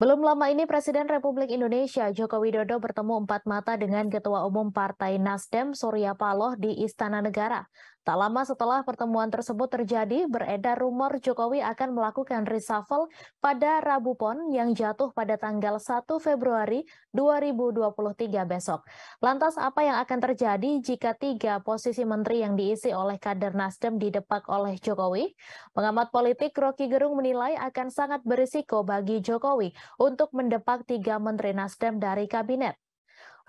Belum lama ini Presiden Republik Indonesia Joko Widodo bertemu empat mata dengan Ketua Umum Partai Nasdem Surya Paloh di Istana Negara. Tak lama setelah pertemuan tersebut terjadi, beredar rumor Jokowi akan melakukan reshuffle pada Rabu Pon yang jatuh pada tanggal 1 Februari 2023 besok. Lantas apa yang akan terjadi jika tiga posisi menteri yang diisi oleh kader Nasdem didepak oleh Jokowi? Pengamat politik Rocky Gerung menilai akan sangat berisiko bagi Jokowi untuk mendepak tiga menteri Nasdem dari kabinet.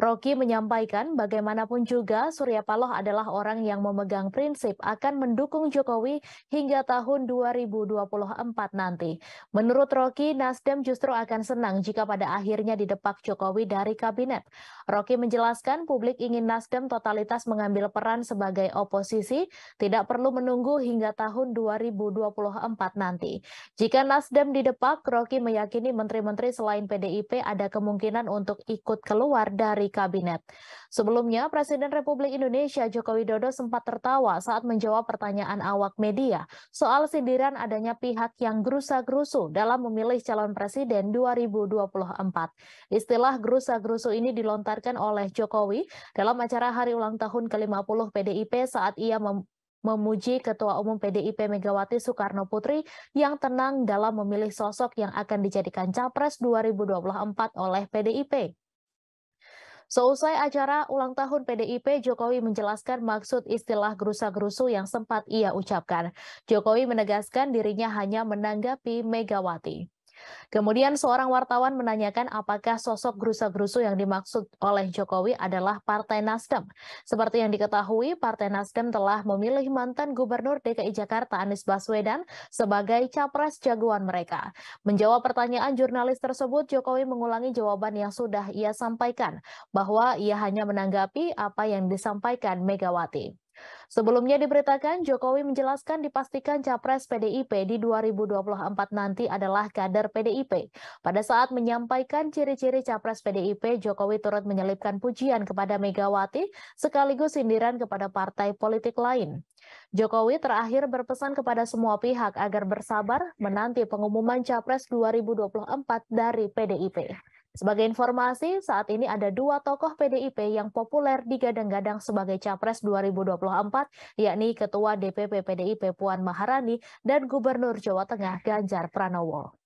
Rocky menyampaikan bagaimanapun juga Surya Paloh adalah orang yang memegang prinsip akan mendukung Jokowi hingga tahun 2024 nanti. Menurut Rocky, Nasdem justru akan senang jika pada akhirnya didepak Jokowi dari kabinet. Rocky menjelaskan publik ingin Nasdem totalitas mengambil peran sebagai oposisi, tidak perlu menunggu hingga tahun 2024 nanti. Jika Nasdem didepak, Rocky meyakini menteri-menteri selain PDIP ada kemungkinan untuk ikut keluar dari Kabinet. Sebelumnya, Presiden Republik Indonesia Joko Widodo sempat tertawa saat menjawab pertanyaan awak media soal sindiran adanya pihak yang gerusa-gerusu dalam memilih calon presiden 2024. Istilah gerusa-gerusu ini dilontarkan oleh Jokowi dalam acara hari ulang tahun ke-50 PDIP saat ia mem memuji Ketua Umum PDIP Megawati Soekarno Putri yang tenang dalam memilih sosok yang akan dijadikan capres 2024 oleh PDIP. Seusai acara ulang tahun PDIP, Jokowi menjelaskan maksud istilah gerusa-gerusu yang sempat ia ucapkan. Jokowi menegaskan dirinya hanya menanggapi Megawati. Kemudian seorang wartawan menanyakan apakah sosok gerusa-gerusu yang dimaksud oleh Jokowi adalah Partai Nasdem. Seperti yang diketahui, Partai Nasdem telah memilih mantan Gubernur DKI Jakarta Anies Baswedan sebagai capres jagoan mereka. Menjawab pertanyaan jurnalis tersebut, Jokowi mengulangi jawaban yang sudah ia sampaikan, bahwa ia hanya menanggapi apa yang disampaikan Megawati. Sebelumnya diberitakan, Jokowi menjelaskan dipastikan capres PDIP di 2024 nanti adalah kader PDIP. Pada saat menyampaikan ciri-ciri capres PDIP, Jokowi turut menyelipkan pujian kepada Megawati sekaligus sindiran kepada partai politik lain. Jokowi terakhir berpesan kepada semua pihak agar bersabar menanti pengumuman capres 2024 dari PDIP. Sebagai informasi, saat ini ada dua tokoh PDIP yang populer digadang-gadang sebagai Capres 2024, yakni Ketua DPP PDIP Puan Maharani dan Gubernur Jawa Tengah Ganjar Pranowo.